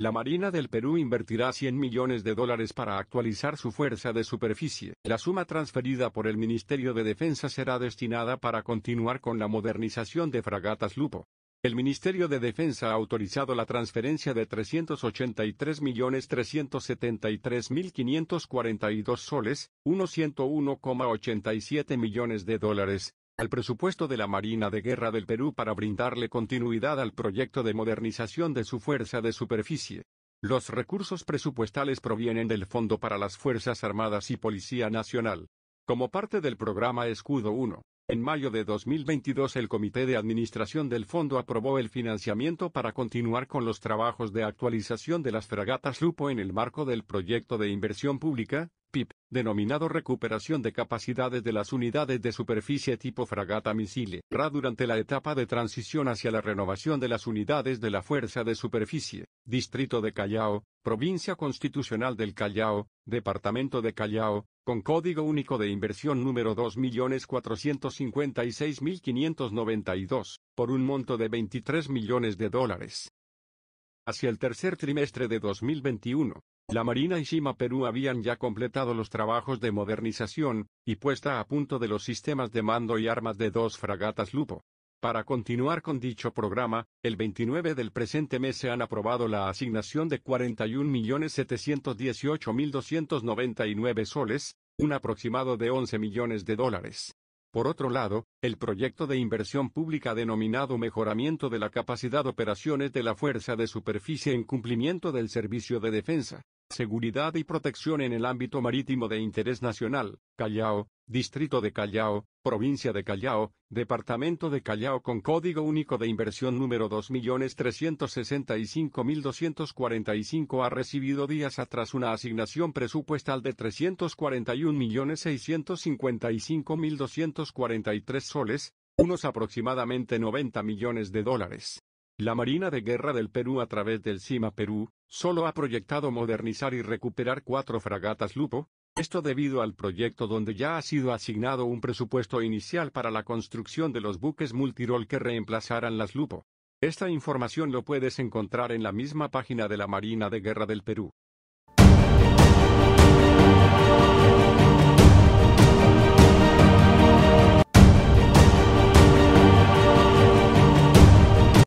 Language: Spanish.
La Marina del Perú invertirá 100 millones de dólares para actualizar su fuerza de superficie. La suma transferida por el Ministerio de Defensa será destinada para continuar con la modernización de fragatas Lupo. El Ministerio de Defensa ha autorizado la transferencia de 383.373.542 soles, unos 101,87 millones de dólares, al presupuesto de la Marina de Guerra del Perú para brindarle continuidad al proyecto de modernización de su fuerza de superficie. Los recursos presupuestales provienen del Fondo para las Fuerzas Armadas y Policía Nacional. Como parte del programa Escudo 1, en mayo de 2022 el Comité de Administración del Fondo aprobó el financiamiento para continuar con los trabajos de actualización de las fragatas Lupo en el marco del Proyecto de Inversión Pública, PIP denominado recuperación de capacidades de las unidades de superficie tipo fragata misile RA durante la etapa de transición hacia la renovación de las unidades de la Fuerza de Superficie, Distrito de Callao, Provincia Constitucional del Callao, Departamento de Callao, con Código Único de Inversión número 2.456.592, por un monto de 23 millones de dólares. Hacia el tercer trimestre de 2021, la Marina y Shima Perú habían ya completado los trabajos de modernización y puesta a punto de los sistemas de mando y armas de dos fragatas Lupo. Para continuar con dicho programa, el 29 del presente mes se han aprobado la asignación de 41.718.299 soles, un aproximado de 11 millones de dólares. Por otro lado, el proyecto de inversión pública denominado Mejoramiento de la capacidad de operaciones de la fuerza de superficie en cumplimiento del Servicio de Defensa, Seguridad y Protección en el ámbito marítimo de interés nacional, Callao, Distrito de Callao, Provincia de Callao, Departamento de Callao con Código Único de Inversión número 2.365.245 ha recibido días atrás una asignación presupuestal de 341.655.243 soles, unos aproximadamente 90 millones de dólares. La Marina de Guerra del Perú a través del CIMA Perú, solo ha proyectado modernizar y recuperar cuatro fragatas Lupo, esto debido al proyecto donde ya ha sido asignado un presupuesto inicial para la construcción de los buques multirol que reemplazarán las Lupo. Esta información lo puedes encontrar en la misma página de la Marina de Guerra del Perú.